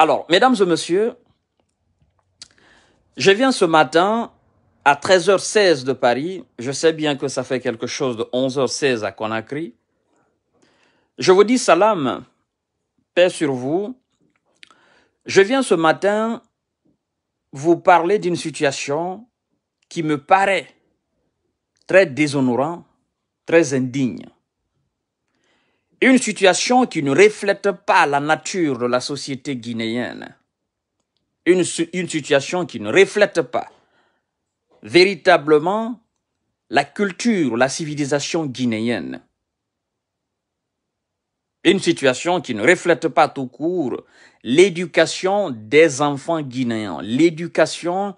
Alors, mesdames et messieurs, je viens ce matin à 13h16 de Paris. Je sais bien que ça fait quelque chose de 11h16 à Conakry. Je vous dis salam, paix sur vous. Je viens ce matin vous parler d'une situation qui me paraît très déshonorante, très indigne. Une situation qui ne reflète pas la nature de la société guinéenne. Une, une situation qui ne reflète pas véritablement la culture, la civilisation guinéenne. Une situation qui ne reflète pas tout court l'éducation des enfants guinéens, l'éducation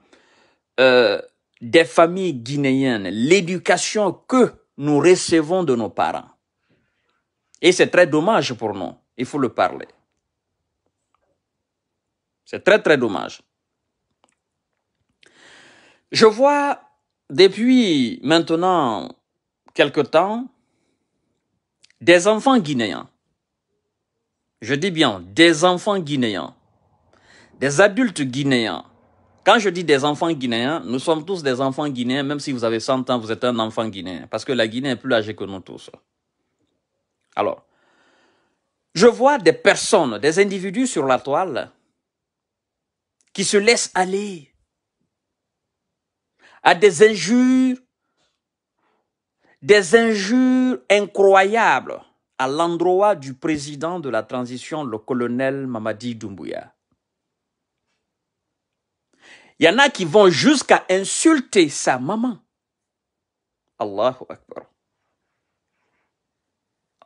euh, des familles guinéennes, l'éducation que nous recevons de nos parents. Et c'est très dommage pour nous. Il faut le parler. C'est très, très dommage. Je vois depuis maintenant quelque temps des enfants guinéens. Je dis bien des enfants guinéens, des adultes guinéens. Quand je dis des enfants guinéens, nous sommes tous des enfants guinéens, même si vous avez 100 ans, vous êtes un enfant guinéen, parce que la Guinée est plus âgée que nous tous. Alors, je vois des personnes, des individus sur la toile qui se laissent aller à des injures, des injures incroyables à l'endroit du président de la transition, le colonel Mamadi Doumbouya. Il y en a qui vont jusqu'à insulter sa maman. Allahu Akbar.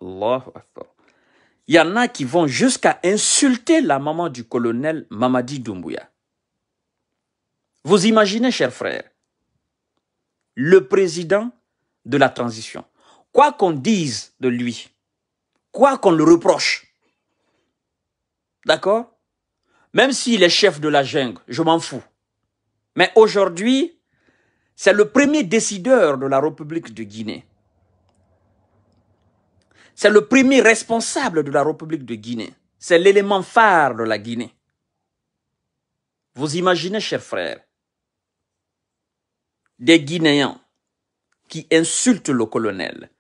Il y en a qui vont jusqu'à insulter la maman du colonel Mamadi Doumbouya. Vous imaginez, chers frères, le président de la transition, quoi qu'on dise de lui, quoi qu'on le reproche, d'accord Même s'il est chef de la jungle, je m'en fous. Mais aujourd'hui, c'est le premier décideur de la République de Guinée. C'est le premier responsable de la République de Guinée. C'est l'élément phare de la Guinée. Vous imaginez, chers frères, des Guinéens qui insultent le colonel.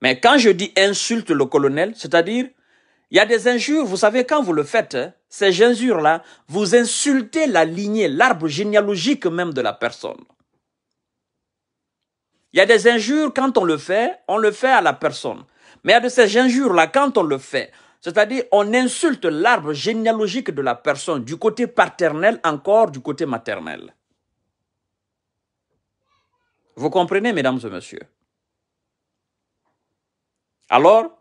Mais quand je dis insulte le colonel, c'est-à-dire, il y a des injures, vous savez, quand vous le faites, hein, ces injures-là, vous insultez la lignée, l'arbre généalogique même de la personne. Il y a des injures, quand on le fait, on le fait à la personne. Mais il de ces injures-là, quand on le fait, c'est-à-dire on insulte l'arbre généalogique de la personne, du côté paternel encore, du côté maternel. Vous comprenez, mesdames et messieurs Alors,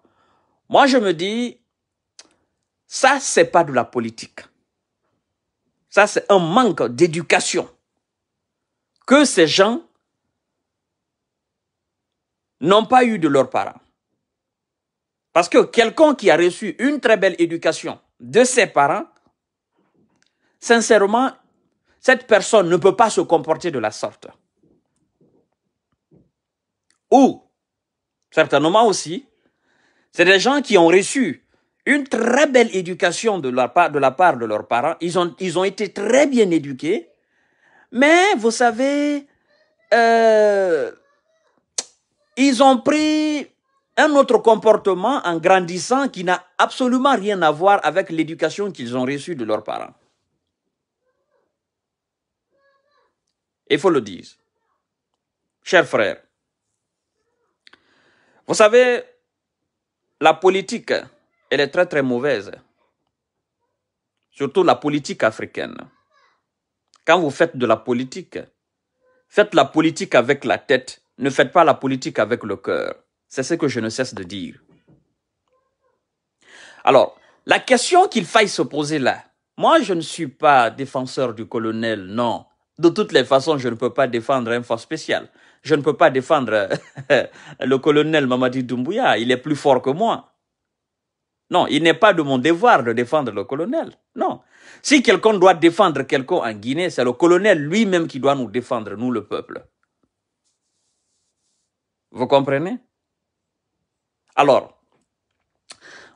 moi je me dis, ça, c'est pas de la politique. Ça, c'est un manque d'éducation que ces gens n'ont pas eu de leurs parents. Parce que quelqu'un qui a reçu une très belle éducation de ses parents, sincèrement, cette personne ne peut pas se comporter de la sorte. Ou, certainement aussi, c'est des gens qui ont reçu une très belle éducation de la part de, la part de leurs parents. Ils ont, ils ont été très bien éduqués. Mais, vous savez, euh, ils ont pris un autre comportement en grandissant qui n'a absolument rien à voir avec l'éducation qu'ils ont reçue de leurs parents. Il faut le dire. Chers frères, vous savez, la politique, elle est très très mauvaise. Surtout la politique africaine. Quand vous faites de la politique, faites la politique avec la tête, ne faites pas la politique avec le cœur. C'est ce que je ne cesse de dire. Alors, la question qu'il faille se poser là, moi je ne suis pas défenseur du colonel, non. De toutes les façons, je ne peux pas défendre un fort spécial. Je ne peux pas défendre euh, le colonel Mamadi Doumbouya. Il est plus fort que moi. Non, il n'est pas de mon devoir de défendre le colonel. Non. Si quelqu'un doit défendre quelqu'un en Guinée, c'est le colonel lui-même qui doit nous défendre, nous le peuple. Vous comprenez alors,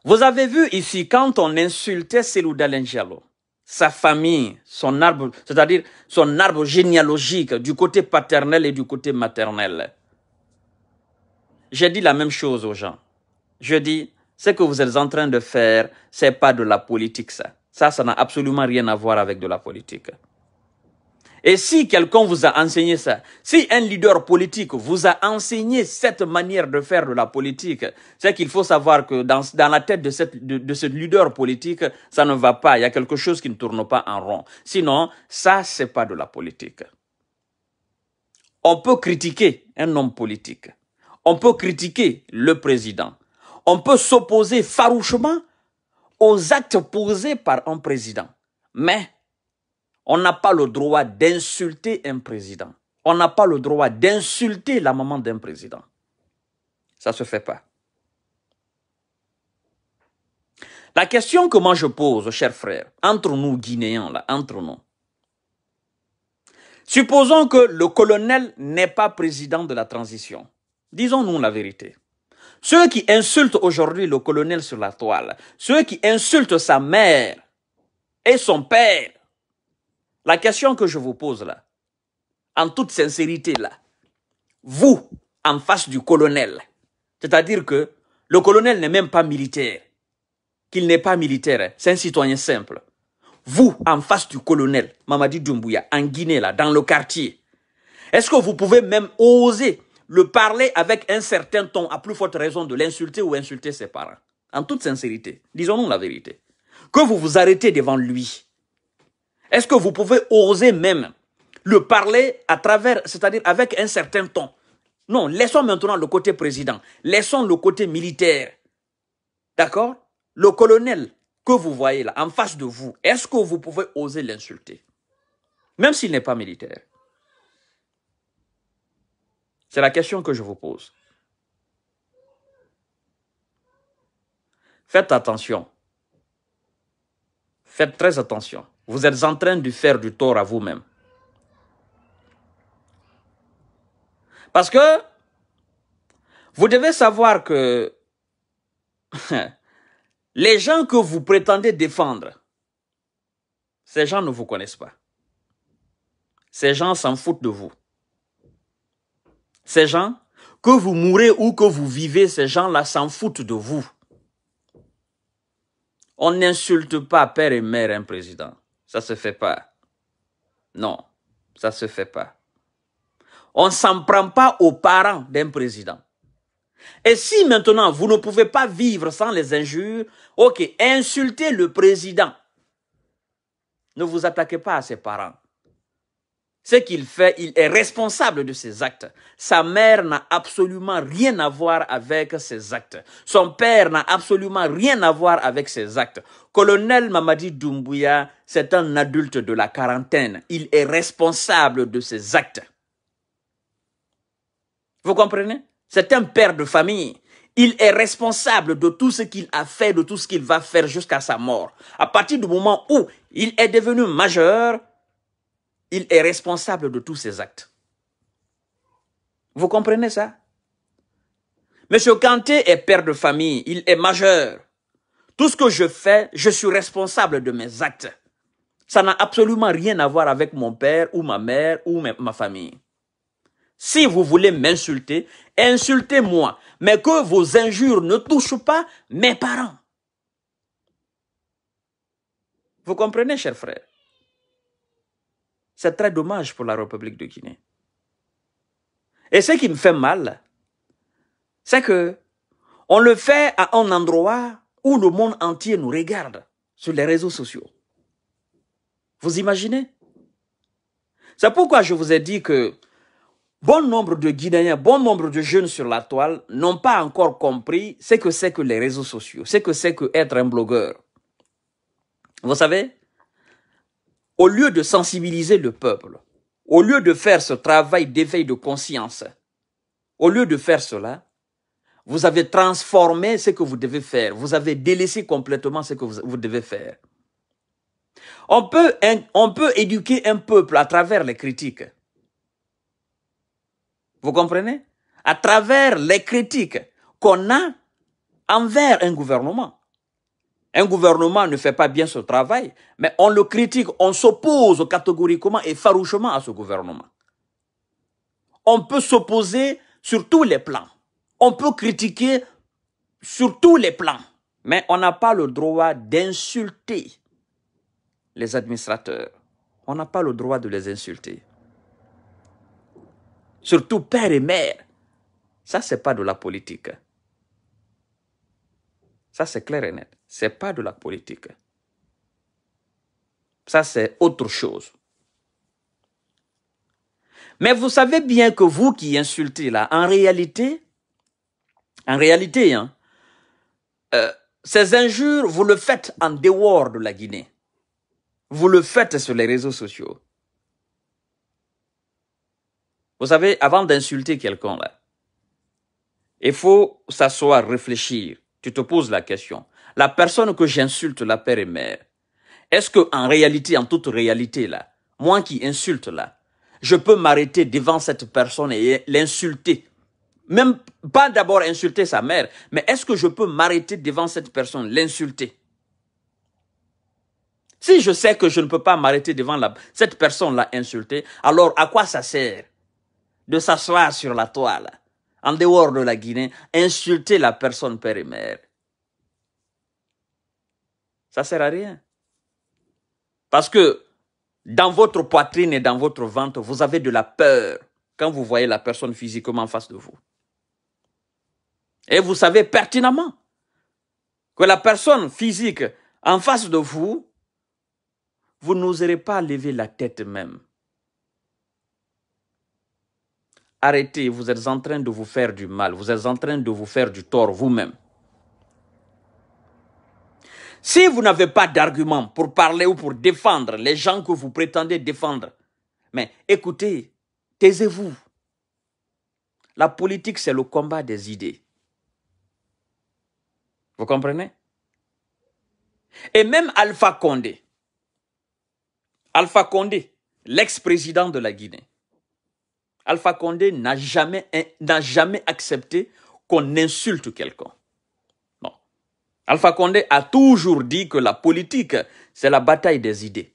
vous avez vu ici, quand on insultait Selou Dalenjalo, sa famille, son arbre, c'est-à-dire son arbre généalogique du côté paternel et du côté maternel, j'ai dit la même chose aux gens. Je dis, ce que vous êtes en train de faire, c'est pas de la politique, ça. Ça, ça n'a absolument rien à voir avec de la politique. Et si quelqu'un vous a enseigné ça, si un leader politique vous a enseigné cette manière de faire de la politique, c'est qu'il faut savoir que dans, la tête de, cette, de, de, ce leader politique, ça ne va pas. Il y a quelque chose qui ne tourne pas en rond. Sinon, ça, c'est pas de la politique. On peut critiquer un homme politique. On peut critiquer le président. On peut s'opposer farouchement aux actes posés par un président. Mais on n'a pas le droit d'insulter un président. On n'a pas le droit d'insulter la maman d'un président. Ça ne se fait pas. La question que moi je pose, chers frères, entre nous Guinéens, là, entre nous. Supposons que le colonel n'est pas président de la transition. Disons-nous la vérité. Ceux qui insultent aujourd'hui le colonel sur la toile, ceux qui insultent sa mère et son père, la question que je vous pose là, en toute sincérité là, vous, en face du colonel, c'est-à-dire que le colonel n'est même pas militaire, qu'il n'est pas militaire, hein, c'est un citoyen simple. Vous, en face du colonel Mamadi Doumbouya, en Guinée là, dans le quartier, est-ce que vous pouvez même oser le parler avec un certain ton, à plus forte raison de l'insulter ou insulter ses parents En toute sincérité, disons-nous la vérité. Que vous vous arrêtez devant lui, est-ce que vous pouvez oser même le parler à travers, c'est-à-dire avec un certain ton Non, laissons maintenant le côté président, laissons le côté militaire. D'accord Le colonel que vous voyez là, en face de vous, est-ce que vous pouvez oser l'insulter Même s'il n'est pas militaire. C'est la question que je vous pose. Faites attention. Faites très attention. Vous êtes en train de faire du tort à vous-même. Parce que vous devez savoir que les gens que vous prétendez défendre, ces gens ne vous connaissent pas. Ces gens s'en foutent de vous. Ces gens, que vous mourrez ou que vous vivez, ces gens-là s'en foutent de vous. On n'insulte pas père et mère un hein, président. Ça se fait pas. Non, ça se fait pas. On ne s'en prend pas aux parents d'un président. Et si maintenant vous ne pouvez pas vivre sans les injures, ok, insultez le président. Ne vous attaquez pas à ses parents. Ce qu'il fait, il est responsable de ses actes. Sa mère n'a absolument rien à voir avec ses actes. Son père n'a absolument rien à voir avec ses actes. Colonel Mamadi Doumbouya, c'est un adulte de la quarantaine. Il est responsable de ses actes. Vous comprenez C'est un père de famille. Il est responsable de tout ce qu'il a fait, de tout ce qu'il va faire jusqu'à sa mort. À partir du moment où il est devenu majeur, il est responsable de tous ses actes. Vous comprenez ça Monsieur Kanté est père de famille, il est majeur. Tout ce que je fais, je suis responsable de mes actes. Ça n'a absolument rien à voir avec mon père ou ma mère ou ma famille. Si vous voulez m'insulter, insultez-moi, mais que vos injures ne touchent pas mes parents. Vous comprenez, cher frère c'est très dommage pour la République de Guinée. Et ce qui me fait mal, c'est que on le fait à un endroit où le monde entier nous regarde sur les réseaux sociaux. Vous imaginez C'est pourquoi je vous ai dit que bon nombre de Guinéens, bon nombre de jeunes sur la toile n'ont pas encore compris ce que c'est que les réseaux sociaux, ce que c'est que être un blogueur. Vous savez, au lieu de sensibiliser le peuple, au lieu de faire ce travail d'éveil de conscience, au lieu de faire cela, vous avez transformé ce que vous devez faire. Vous avez délaissé complètement ce que vous, vous devez faire. On peut, on peut éduquer un peuple à travers les critiques. Vous comprenez À travers les critiques qu'on a envers un gouvernement. Un gouvernement ne fait pas bien son travail, mais on le critique, on s'oppose catégoriquement et farouchement à ce gouvernement. On peut s'opposer sur tous les plans. On peut critiquer sur tous les plans. Mais on n'a pas le droit d'insulter les administrateurs. On n'a pas le droit de les insulter. Surtout père et mère. Ça, c'est pas de la politique. Ça, c'est clair et net c'est pas de la politique. Ça, c'est autre chose. Mais vous savez bien que vous qui insultez là, en réalité, en réalité, hein, euh, ces injures, vous le faites en dehors de la Guinée. Vous le faites sur les réseaux sociaux. Vous savez, avant d'insulter quelqu'un là, il faut s'asseoir, réfléchir. Tu te poses la question. La personne que j'insulte, la père et mère. Est-ce que en réalité, en toute réalité là, moi qui insulte là, je peux m'arrêter devant cette personne et l'insulter Même pas d'abord insulter sa mère, mais est-ce que je peux m'arrêter devant cette personne, l'insulter si je sais que je ne peux pas m'arrêter devant la, cette personne-là insulter, alors à quoi ça sert de s'asseoir sur la toile, en dehors de la Guinée, insulter la personne père et mère ça sert à rien. Parce que dans votre poitrine et dans votre ventre, vous avez de la peur quand vous voyez la personne physiquement en face de vous. Et vous savez pertinemment que la personne physique en face de vous, vous n'oserez pas lever la tête même. Arrêtez, vous êtes en train de vous faire du mal, vous êtes en train de vous faire du tort vous-même. Si vous n'avez pas d'argument pour parler ou pour défendre les gens que vous prétendez défendre, mais écoutez, taisez-vous. La politique, c'est le combat des idées. Vous comprenez Et même Alpha Condé, Alpha Condé, l'ex-président de la Guinée, Alpha Condé n'a jamais, n'a jamais accepté qu'on insulte quelqu'un. Alpha Condé a toujours dit que la politique, c'est la bataille des idées.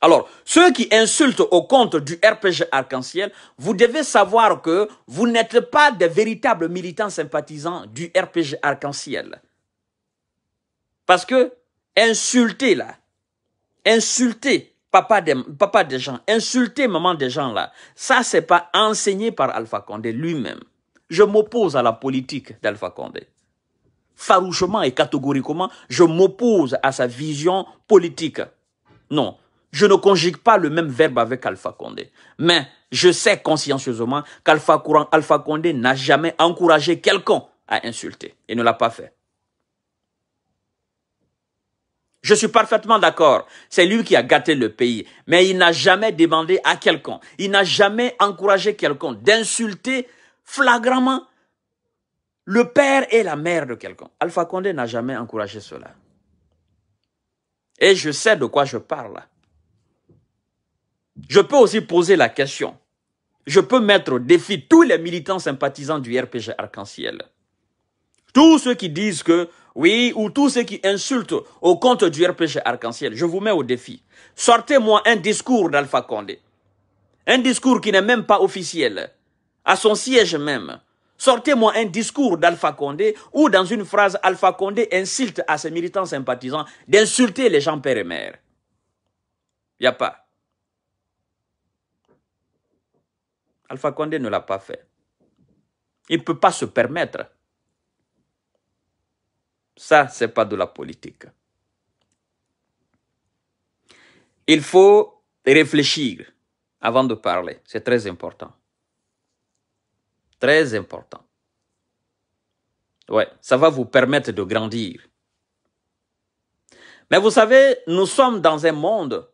Alors, ceux qui insultent au compte du RPG Arc-en-Ciel, vous devez savoir que vous n'êtes pas des véritables militants sympathisants du RPG Arc-en-Ciel. Parce que insulter là, insulter papa des, des gens, insulter maman des gens là, ça c'est pas enseigné par Alpha Condé lui-même. Je m'oppose à la politique d'Alpha Condé farouchement et catégoriquement, je m'oppose à sa vision politique. Non, je ne conjugue pas le même verbe avec Alpha Condé. Mais je sais consciencieusement qu'Alpha Alpha Condé n'a jamais encouragé quelqu'un à insulter et ne l'a pas fait. Je suis parfaitement d'accord. C'est lui qui a gâté le pays. Mais il n'a jamais demandé à quelqu'un, il n'a jamais encouragé quelqu'un d'insulter flagramment le père et la mère de quelqu'un. Alpha Condé n'a jamais encouragé cela. Et je sais de quoi je parle. Je peux aussi poser la question. Je peux mettre au défi tous les militants sympathisants du RPG Arc-en-Ciel. Tous ceux qui disent que oui, ou tous ceux qui insultent au compte du RPG Arc-en-Ciel, je vous mets au défi. Sortez-moi un discours d'Alpha Condé. Un discours qui n'est même pas officiel. À son siège même. Sortez-moi un discours d'Alpha Condé où dans une phrase Alpha Condé insulte à ses militants sympathisants d'insulter les gens père et mère. Il n'y a pas. Alpha Condé ne l'a pas fait. Il ne peut pas se permettre. Ça, ce n'est pas de la politique. Il faut réfléchir avant de parler. C'est très important. Très important. Ouais, ça va vous permettre de grandir. Mais vous savez, nous sommes dans un monde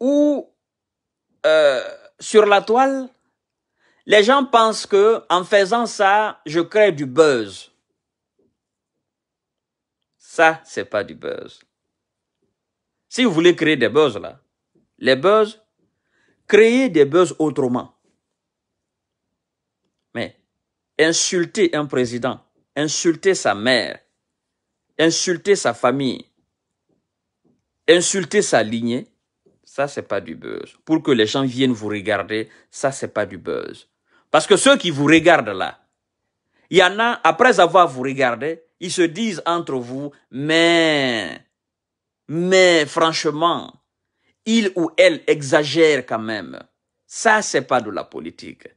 où euh, sur la toile, les gens pensent que en faisant ça, je crée du buzz. Ça, c'est pas du buzz. Si vous voulez créer des buzz là, les buzz, créez des buzz autrement insulter un président, insulter sa mère, insulter sa famille, insulter sa lignée, ça c'est pas du buzz. Pour que les gens viennent vous regarder, ça c'est pas du buzz. Parce que ceux qui vous regardent là, il y en a, après avoir vous regardé, ils se disent entre vous, mais, mais franchement, il ou elle exagère quand même. Ça, c'est pas de la politique.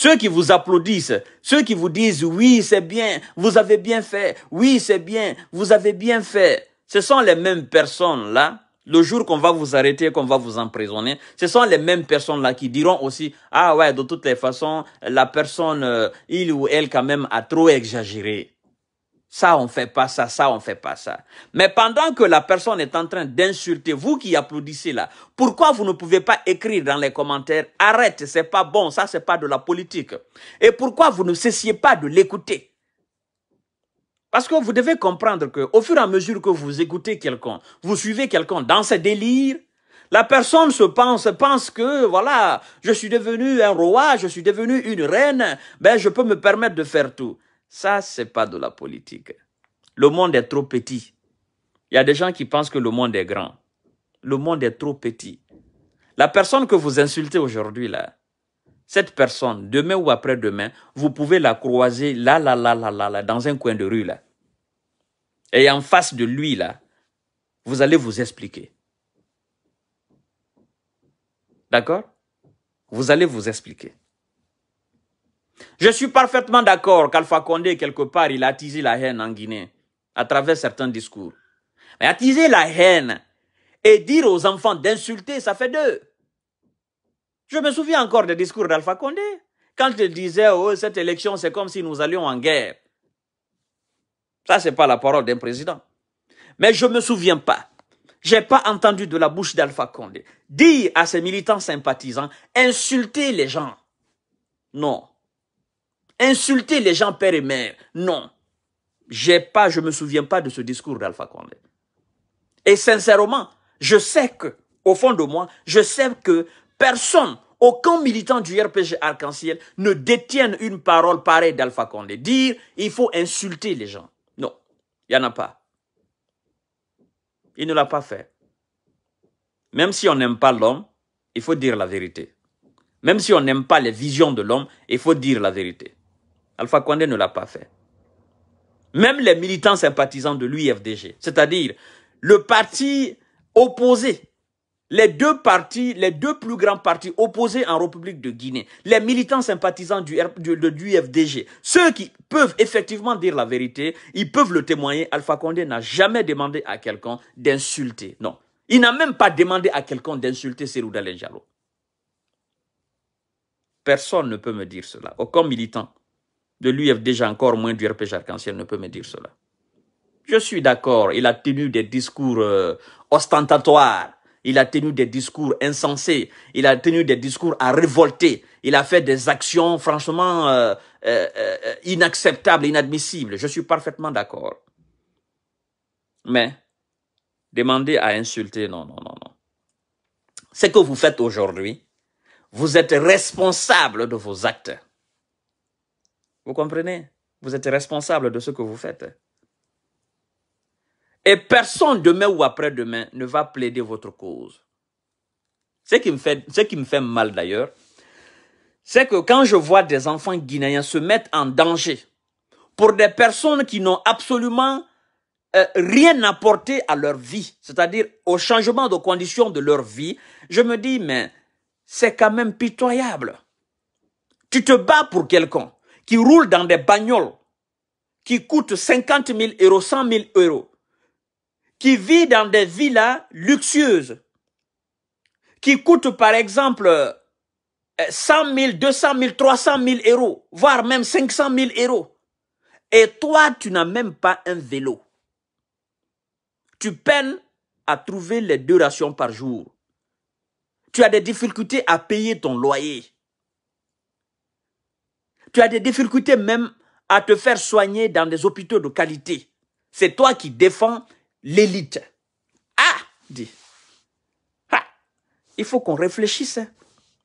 Ceux qui vous applaudissent, ceux qui vous disent oui, c'est bien, vous avez bien fait, oui, c'est bien, vous avez bien fait, ce sont les mêmes personnes là. Le jour qu'on va vous arrêter, qu'on va vous emprisonner, ce sont les mêmes personnes là qui diront aussi ah ouais, de toutes les façons, la personne, euh, il ou elle quand même a trop exagéré. Ça, on fait pas ça, ça, on fait pas ça. Mais pendant que la personne est en train d'insulter, vous qui applaudissez là, pourquoi vous ne pouvez pas écrire dans les commentaires, arrête, c'est pas bon, ça, c'est pas de la politique. Et pourquoi vous ne cessiez pas de l'écouter? Parce que vous devez comprendre que, au fur et à mesure que vous écoutez quelqu'un, vous suivez quelqu'un dans ses délires, la personne se pense, pense que, voilà, je suis devenu un roi, je suis devenu une reine, ben, je peux me permettre de faire tout. Ça, ce n'est pas de la politique. Le monde est trop petit. Il y a des gens qui pensent que le monde est grand. Le monde est trop petit. La personne que vous insultez aujourd'hui, là, cette personne, demain ou après-demain, vous pouvez la croiser là, là, là, là, là, dans un coin de rue, là. Et en face de lui, là, vous allez vous expliquer. D'accord Vous allez vous expliquer. Je suis parfaitement d'accord qu'Alpha Condé, quelque part, il a attisé la haine en Guinée à travers certains discours. Mais attiser la haine et dire aux enfants d'insulter, ça fait deux. Je me souviens encore des discours d'Alpha Condé. Quand il disait, oh, cette élection, c'est comme si nous allions en guerre. Ça, n'est pas la parole d'un président. Mais je ne me souviens pas. J'ai pas entendu de la bouche d'Alpha Condé dire à ses militants sympathisants, Insultez les gens. Non insulter les gens père et mère. Non. J'ai pas, je me souviens pas de ce discours d'Alpha Condé. Et sincèrement, je sais que, au fond de moi, je sais que personne, aucun militant du RPG Arc-en-Ciel ne détienne une parole pareille d'Alpha Condé. Dire, il faut insulter les gens. Non. Il n'y en a pas. Il ne l'a pas fait. Même si on n'aime pas l'homme, il faut dire la vérité. Même si on n'aime pas les visions de l'homme, il faut dire la vérité. Alpha Condé ne l'a pas fait. Même les militants sympathisants de l'UFDG, c'est-à-dire le parti opposé, les deux partis, les deux plus grands partis opposés en République de Guinée, les militants sympathisants du, de, l'UFDG, ceux qui peuvent effectivement dire la vérité, ils peuvent le témoigner. Alpha Condé n'a jamais demandé à quelqu'un d'insulter. Non. Il n'a même pas demandé à quelqu'un d'insulter Serouda Lenjalo. Personne ne peut me dire cela, aucun militant de a déjà encore moins du RPG Arc-en-Ciel ne peut me dire cela. Je suis d'accord, il a tenu des discours euh, ostentatoires, il a tenu des discours insensés, il a tenu des discours à révolter, il a fait des actions franchement euh, euh, euh inacceptables, inadmissibles. Je suis parfaitement d'accord. Mais demander à insulter, non, non, non, non. Ce que vous faites aujourd'hui, vous êtes responsable de vos actes. Vous comprenez Vous êtes responsable de ce que vous faites. Et personne demain ou après-demain ne va plaider votre cause. Ce qui me fait, ce qui me fait mal d'ailleurs, c'est que quand je vois des enfants guinéens se mettre en danger pour des personnes qui n'ont absolument euh, rien apporté à leur vie, c'est-à-dire au changement de conditions de leur vie, je me dis, mais c'est quand même pitoyable. Tu te bats pour quelqu'un qui roulent dans des bagnoles qui coûtent 50 000 euros, 100 000 euros, qui vit dans des villas luxueuses, qui coûtent par exemple 100 000, 200 000, 300 000 euros, voire même 500 000 euros. Et toi, tu n'as même pas un vélo. Tu peines à trouver les deux rations par jour. Tu as des difficultés à payer ton loyer. Tu as des difficultés même à te faire soigner dans des hôpitaux de qualité. C'est toi qui défends l'élite. Ah, dit. il faut qu'on réfléchisse. Hein.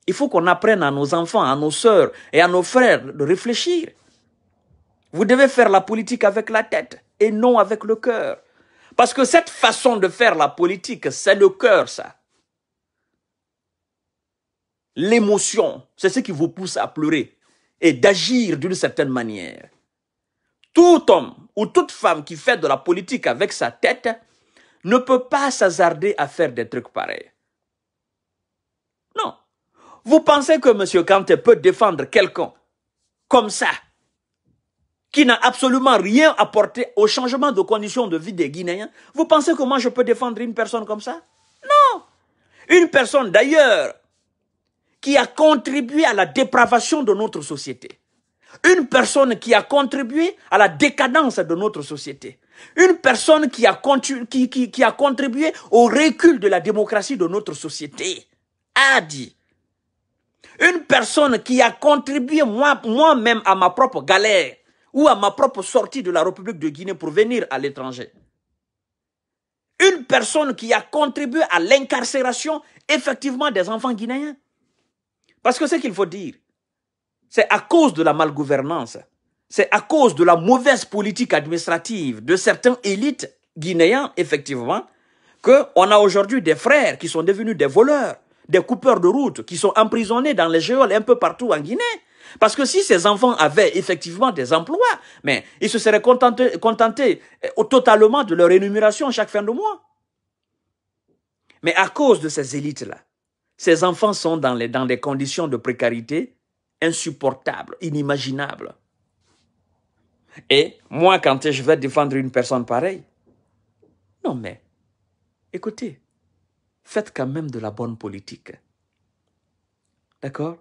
Il faut qu'on apprenne à nos enfants, à nos sœurs et à nos frères de réfléchir. Vous devez faire la politique avec la tête et non avec le cœur. Parce que cette façon de faire la politique, c'est le cœur, ça. L'émotion, c'est ce qui vous pousse à pleurer et d'agir d'une certaine manière. Tout homme ou toute femme qui fait de la politique avec sa tête ne peut pas s'hasarder à faire des trucs pareils. Non. Vous pensez que M. Kanté peut défendre quelqu'un comme ça, qui n'a absolument rien apporté au changement de conditions de vie des Guinéens Vous pensez que moi je peux défendre une personne comme ça Non. Une personne d'ailleurs qui a contribué à la dépravation de notre société. Une personne qui a contribué à la décadence de notre société. Une personne qui a, qui, qui, a contribué au recul de la démocratie de notre société. A dit. Une personne qui a contribué moi-même à ma propre galère ou à ma propre sortie de la République de Guinée pour venir à l'étranger. Une personne qui a contribué à l'incarcération effectivement des enfants guinéens. Parce que ce qu'il faut dire, c'est à cause de la malgouvernance, c'est à cause de la mauvaise politique administrative de certains élites guinéens, effectivement, qu'on a aujourd'hui des frères qui sont devenus des voleurs, des coupeurs de route, qui sont emprisonnés dans les géoles un peu partout en Guinée. Parce que si ces enfants avaient effectivement des emplois, mais ils se seraient contentés, contentés eh, totalement de leur rémunération chaque fin de mois. Mais à cause de ces élites-là, ces enfants sont dans, les, dans des conditions de précarité insupportables, inimaginables. Et moi, quand je vais défendre une personne pareille, non mais, écoutez, faites quand même de la bonne politique. D'accord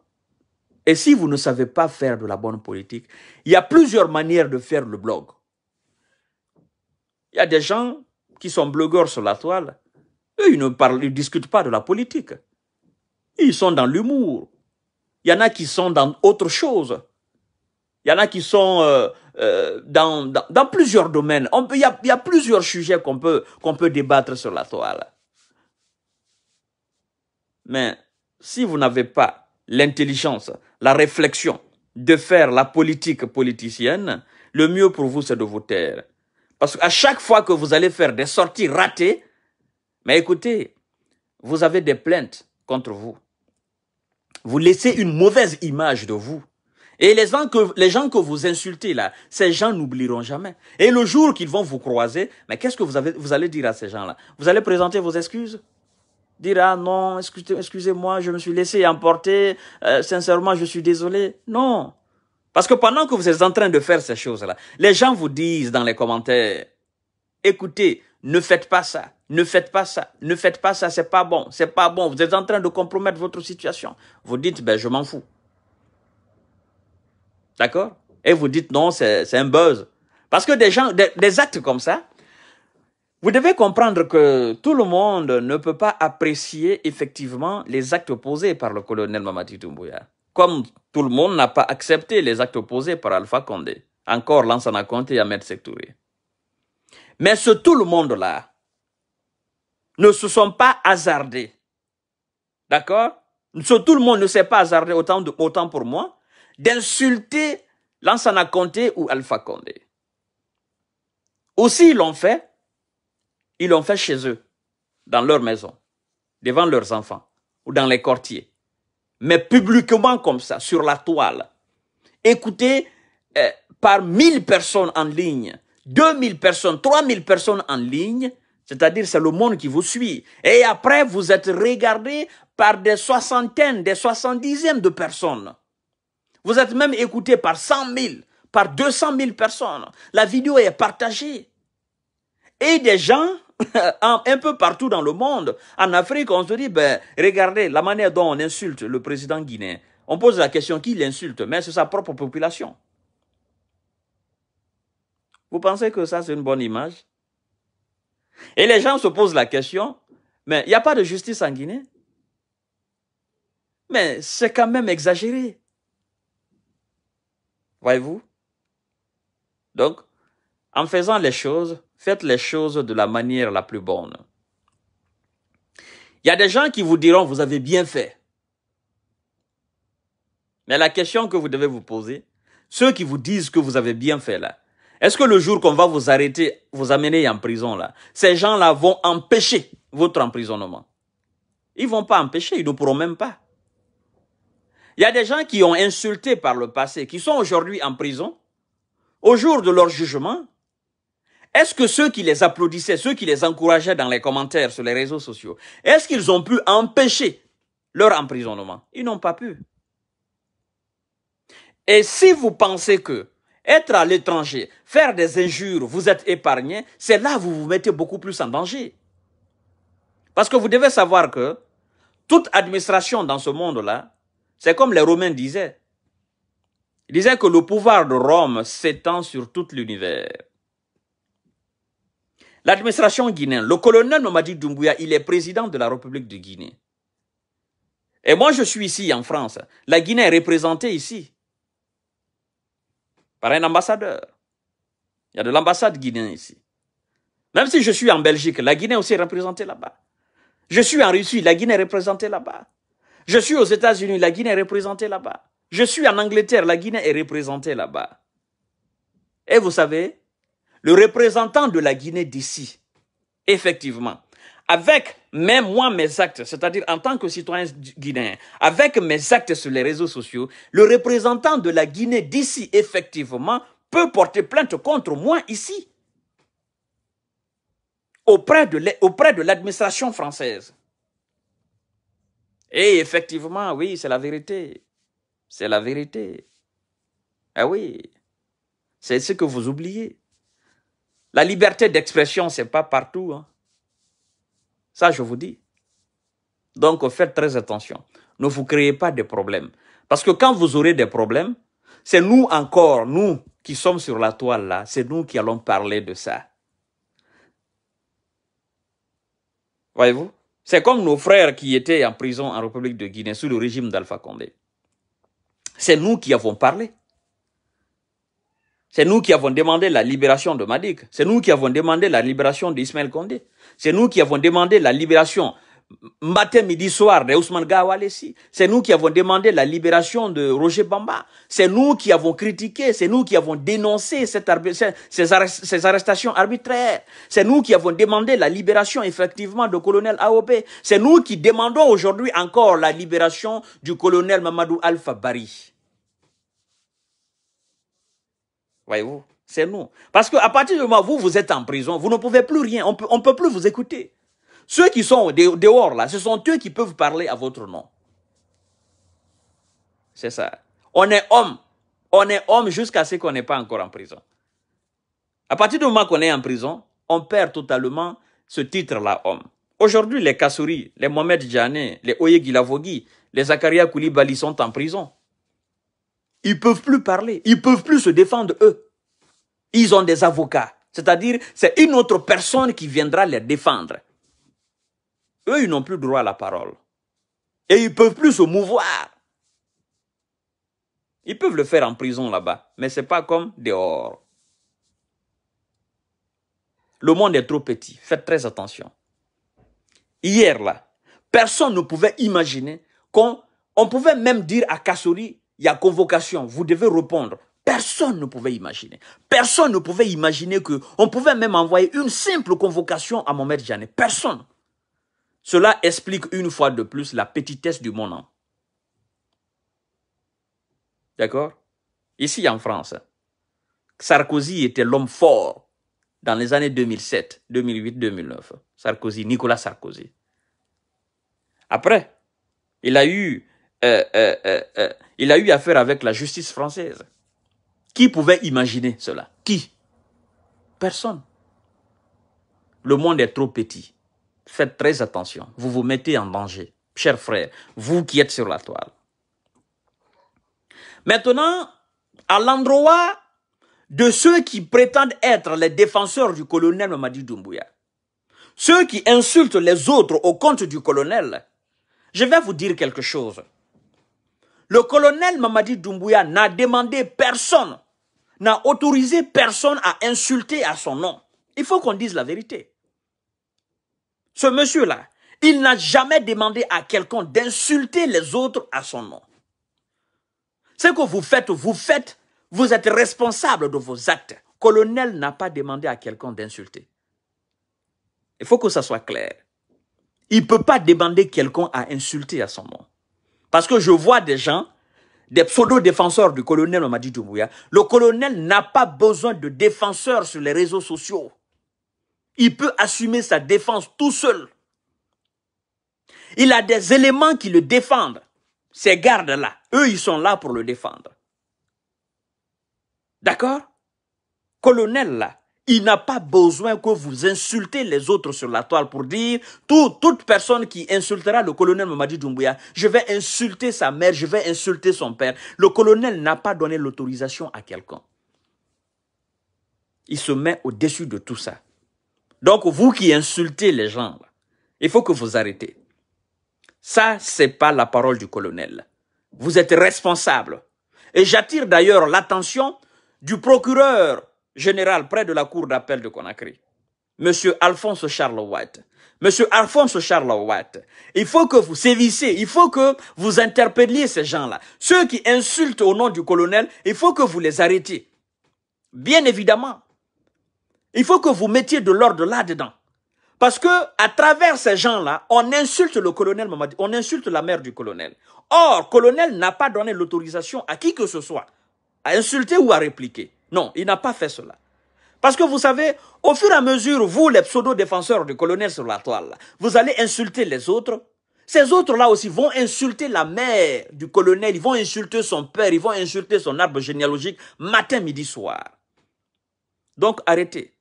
Et si vous ne savez pas faire de la bonne politique, il y a plusieurs manières de faire le blog. Il y a des gens qui sont blogueurs sur la toile, eux, ils ne parlent, ils discutent pas de la politique. Ils sont dans l'humour. Il y en a qui sont dans autre chose. Il y en a qui sont euh, euh, dans, plusieurs domaines. il, y a, plusieurs sujets qu'on peut, qu'on peut débattre sur la toile. Mais si vous n'avez pas l'intelligence, la réflexion de faire la politique politicienne, le mieux pour vous, c'est de vous taire. Parce qu'à chaque fois que vous allez faire des sorties ratées, mais écoutez, vous avez des plaintes contre vous. Vous laissez une mauvaise image de vous. Et les gens que, les gens que vous insultez là, ces gens n'oublieront jamais. Et le jour qu'ils vont vous croiser, mais qu'est-ce que vous, avez, vous allez dire à ces gens-là Vous allez présenter vos excuses Dire, ah non, excusez-moi, je me suis laissé emporter, euh, sincèrement, je suis désolé. Non. Parce que pendant que vous êtes en train de faire ces choses-là, les gens vous disent dans les commentaires, écoutez, ne faites pas ça. Ne faites pas ça. Ne faites pas ça. C'est pas bon. C'est pas bon. Vous êtes en train de compromettre votre situation. Vous dites, ben, je m'en fous. D'accord? Et vous dites, non, c'est un buzz. Parce que des gens, des, actes comme ça, vous devez comprendre que tout le monde ne peut pas apprécier effectivement les actes posés par le colonel Mamadi Doumbouya. Comme tout le monde n'a pas accepté les actes posés par Alpha Condé. Encore l'ancien a et Ahmed Sectoré. Mais ce tout le monde-là ne se sont pas hasardés. D'accord Ce tout le monde ne s'est pas hasardé, autant, de, autant pour moi, d'insulter Lansana Conté ou Alpha Condé. Aussi, ils l'ont fait, ils l'ont fait chez eux, dans leur maison, devant leurs enfants ou dans les quartiers. Mais publiquement comme ça, sur la toile. Écoutez, euh, par mille personnes en ligne, 2000 personnes, 3000 personnes en ligne, c'est-à-dire c'est le monde qui vous suit. Et après, vous êtes regardé par des soixantaines, des soixante-dixièmes de personnes. Vous êtes même écouté par 100 000, par 200 000 personnes. La vidéo est partagée. Et des gens, un peu partout dans le monde, en Afrique, on se dit, ben, regardez la manière dont on insulte le président guinéen. On pose la question qui l'insulte, mais c'est sa propre population. Vous pensez que ça, c'est une bonne image Et les gens se posent la question, mais il n'y a pas de justice en Guinée Mais c'est quand même exagéré. Voyez-vous Donc, en faisant les choses, faites les choses de la manière la plus bonne. Il y a des gens qui vous diront, vous avez bien fait. Mais la question que vous devez vous poser, ceux qui vous disent que vous avez bien fait là, est-ce que le jour qu'on va vous arrêter, vous amener en prison là, ces gens-là vont empêcher votre emprisonnement Ils vont pas empêcher, ils ne pourront même pas. Il y a des gens qui ont insulté par le passé, qui sont aujourd'hui en prison. Au jour de leur jugement, est-ce que ceux qui les applaudissaient, ceux qui les encourageaient dans les commentaires sur les réseaux sociaux, est-ce qu'ils ont pu empêcher leur emprisonnement Ils n'ont pas pu. Et si vous pensez que être à l'étranger, faire des injures, vous êtes épargné, c'est là que vous vous mettez beaucoup plus en danger. Parce que vous devez savoir que toute administration dans ce monde-là, c'est comme les Romains disaient. Ils disaient que le pouvoir de Rome s'étend sur tout l'univers. L'administration guinéenne, le colonel Mamadi Doumbouya, il est président de la République de Guinée. Et moi, je suis ici en France. La Guinée est représentée ici par un ambassadeur. Il y a de l'ambassade guinéenne ici. Même si je suis en Belgique, la Guinée aussi est représentée là-bas. Je suis en Russie, la Guinée est représentée là-bas. Je suis aux États-Unis, la Guinée est représentée là-bas. Je suis en Angleterre, la Guinée est représentée là-bas. Et vous savez, le représentant de la Guinée d'ici, effectivement, avec même moi, mes actes, c'est-à-dire en tant que citoyen guinéen, avec mes actes sur les réseaux sociaux, le représentant de la Guinée d'ici, effectivement, peut porter plainte contre moi ici, auprès de l'administration française. Et effectivement, oui, c'est la vérité. C'est la vérité. Ah oui, c'est ce que vous oubliez. La liberté d'expression, c'est pas partout. Hein. Ça, je vous dis. Donc, faites très attention. Ne vous créez pas de problèmes. Parce que quand vous aurez des problèmes, c'est nous encore, nous qui sommes sur la toile là, c'est nous qui allons parler de ça. Voyez-vous C'est comme nos frères qui étaient en prison en République de Guinée sous le régime d'Alpha Condé. C'est nous qui avons parlé. C'est nous qui avons demandé la libération de Madik. C'est nous qui avons demandé la libération d'Ismaël Kondé. C'est nous qui avons demandé la libération matin, midi, soir de Ousmane Gawalesi. C'est nous qui avons demandé la libération de Roger Bamba. C'est nous qui avons critiqué, c'est nous qui avons dénoncé cette ces, arrestations arbitraires. C'est nous qui avons demandé la libération effectivement de colonel AOP. C'est nous qui demandons aujourd'hui encore la libération du colonel Mamadou Alpha Bari. C'est nous. Parce qu'à partir du moment où vous, vous êtes en prison, vous ne pouvez plus rien. On ne peut plus vous écouter. Ceux qui sont dehors, là, ce sont eux qui peuvent parler à votre nom. C'est ça. On est homme. On est homme jusqu'à ce qu'on n'est pas encore en prison. À partir du moment qu'on est en prison, on perd totalement ce titre-là, homme. Aujourd'hui, les Kassouri, les Mohamed Djane, les Oye Gilavogi, les Zakaria Koulibaly sont en prison. Ils peuvent plus parler. Ils peuvent plus se défendre eux. Ils ont des avocats. C'est-à-dire, c'est une autre personne qui viendra les défendre. Eux, ils n'ont plus droit à la parole. Et ils peuvent plus se mouvoir. Ils peuvent le faire en prison là-bas, mais c'est pas comme dehors. Le monde est trop petit. Faites très attention. Hier là, personne ne pouvait imaginer qu'on on pouvait même dire à Kassori il y a convocation, vous devez répondre. Personne ne pouvait imaginer. Personne ne pouvait imaginer que on pouvait même envoyer une simple convocation à mon maître Janet. Personne. Cela explique une fois de plus la petitesse du moment. D'accord Ici en France, Sarkozy était l'homme fort dans les années 2007, 2008, 2009. Sarkozy, Nicolas Sarkozy. Après, il a eu euh, euh, euh, il a eu affaire avec la justice française. Qui pouvait imaginer cela Qui Personne. Le monde est trop petit. Faites très attention. Vous vous mettez en danger, chers frères, vous qui êtes sur la toile. Maintenant, à l'endroit de ceux qui prétendent être les défenseurs du colonel Mamadi Doumbouya, ceux qui insultent les autres au compte du colonel, je vais vous dire quelque chose. Le colonel Mamadi Doumbouya n'a demandé personne, n'a autorisé personne à insulter à son nom. Il faut qu'on dise la vérité. Ce monsieur-là, il n'a jamais demandé à quelqu'un d'insulter les autres à son nom. Ce que vous faites, vous faites, vous êtes responsable de vos actes. Colonel n'a pas demandé à quelqu'un d'insulter. Il faut que ça soit clair. Il ne peut pas demander quelqu'un à insulter à son nom. Parce que je vois des gens, des pseudo-défenseurs du colonel on dit Doumbouya. Le colonel n'a pas besoin de défenseurs sur les réseaux sociaux. Il peut assumer sa défense tout seul. Il a des éléments qui le défendent. Ces gardes-là, eux, ils sont là pour le défendre. D'accord Colonel, là, il n'a pas besoin que vous insultez les autres sur la toile pour dire toute personne qui insultera le colonel Mamadi Doumbouya, je vais insulter sa mère, je vais insulter son père. Le colonel n'a pas donné l'autorisation à quelqu'un. Il se met au-dessus de tout ça. Donc vous qui insultez les gens, il faut que vous arrêtez. Ça, c'est pas la parole du colonel. Vous êtes responsable. Et j'attire d'ailleurs l'attention du procureur général près de la cour d'appel de Conakry, Monsieur Alphonse Charles White. Monsieur Alphonse Charles White, il faut que vous sévissiez, il faut que vous interpelliez ces gens-là. Ceux qui insultent au nom du colonel, il faut que vous les arrêtiez. Bien évidemment. Il faut que vous mettiez de l'ordre là-dedans. Parce que, à travers ces gens-là, on insulte le colonel on insulte la mère du colonel. Or, colonel n'a pas donné l'autorisation à qui que ce soit à insulter ou à répliquer. Non, il n'a pas fait cela. Parce que vous savez, au fur et à mesure, vous, les pseudo-défenseurs du colonel sur la toile, vous allez insulter les autres. Ces autres-là aussi vont insulter la mère du colonel, ils vont insulter son père, ils vont insulter son arbre généalogique matin, midi, soir. Donc arrêtez.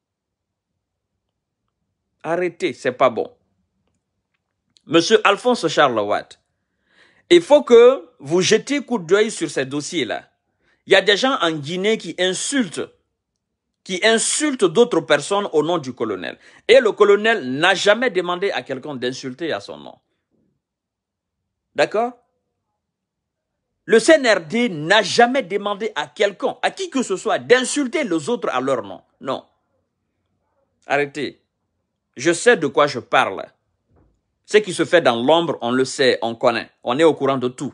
Arrêtez, c'est pas bon. Monsieur Alphonse Charles Watt, il faut que vous jetiez coup d'œil sur ces dossiers-là. Il y a des gens en Guinée qui insultent, qui insultent d'autres personnes au nom du colonel. Et le colonel n'a jamais demandé à quelqu'un d'insulter à son nom. D'accord Le CNRD n'a jamais demandé à quelqu'un, à qui que ce soit, d'insulter les autres à leur nom. Non. Arrêtez. Je sais de quoi je parle. Ce qui se fait dans l'ombre, on le sait, on connaît, on est au courant de tout.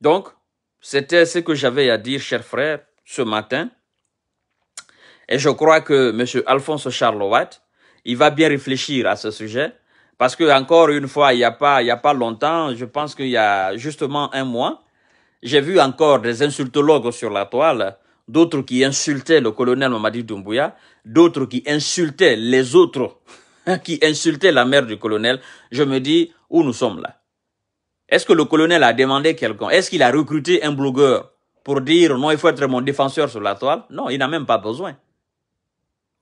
Donc, c'était ce que j'avais à dire, chers frères, ce matin. Et je crois que M. Alphonse Charles il va bien réfléchir à ce sujet. Parce que, encore une fois, il n'y a, pas, il a pas longtemps, je pense qu'il y a justement un mois, j'ai vu encore des insultologues sur la toile, d'autres qui insultaient le colonel Mamadi Doumbouya, d'autres qui insultaient les autres, qui insultaient la mère du colonel. Je me dis, où nous sommes là est-ce que le colonel a demandé quelqu'un Est-ce qu'il a recruté un blogueur pour dire non, il faut être mon défenseur sur la toile Non, il n'a même pas besoin.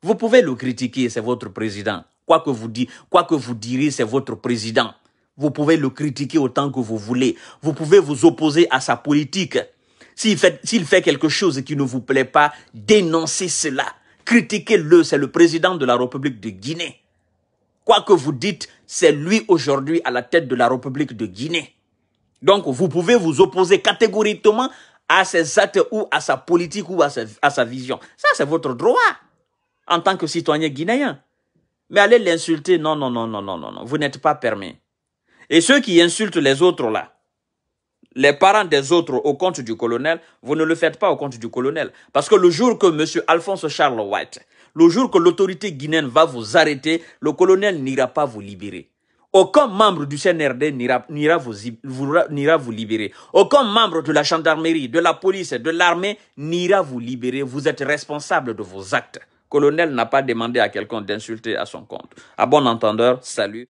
Vous pouvez le critiquer, c'est votre président. Quoi que vous, dites, quoi que vous direz, c'est votre président. Vous pouvez le critiquer autant que vous voulez. Vous pouvez vous opposer à sa politique. S'il s'il fait quelque chose qui ne vous plaît pas, dénoncez cela. Critiquez-le, c'est le président de la République de Guinée. Quoi que vous dites, c'est lui aujourd'hui à la tête de la République de Guinée. Donc, vous pouvez vous opposer catégoriquement à ses actes ou à sa politique ou à sa, vision. Ça, c'est votre droit en tant que citoyen guinéen. Mais allez l'insulter, non, non, non, non, non, non, non, vous n'êtes pas permis. Et ceux qui insultent les autres là, les parents des autres au compte du colonel, vous ne le faites pas au compte du colonel. Parce que le jour que M. Alphonse Charles White, le jour que l'autorité guinéenne va vous arrêter, le colonel n'ira pas vous libérer. Aucun membre du CNRD n'ira vous, libérer. Aucun membre de la gendarmerie, de la police, de l'armée n'ira vous libérer. Vous êtes responsable de vos actes. Colonel n'a pas demandé à quelqu'un d'insulter à son compte. À bon entendeur, salut.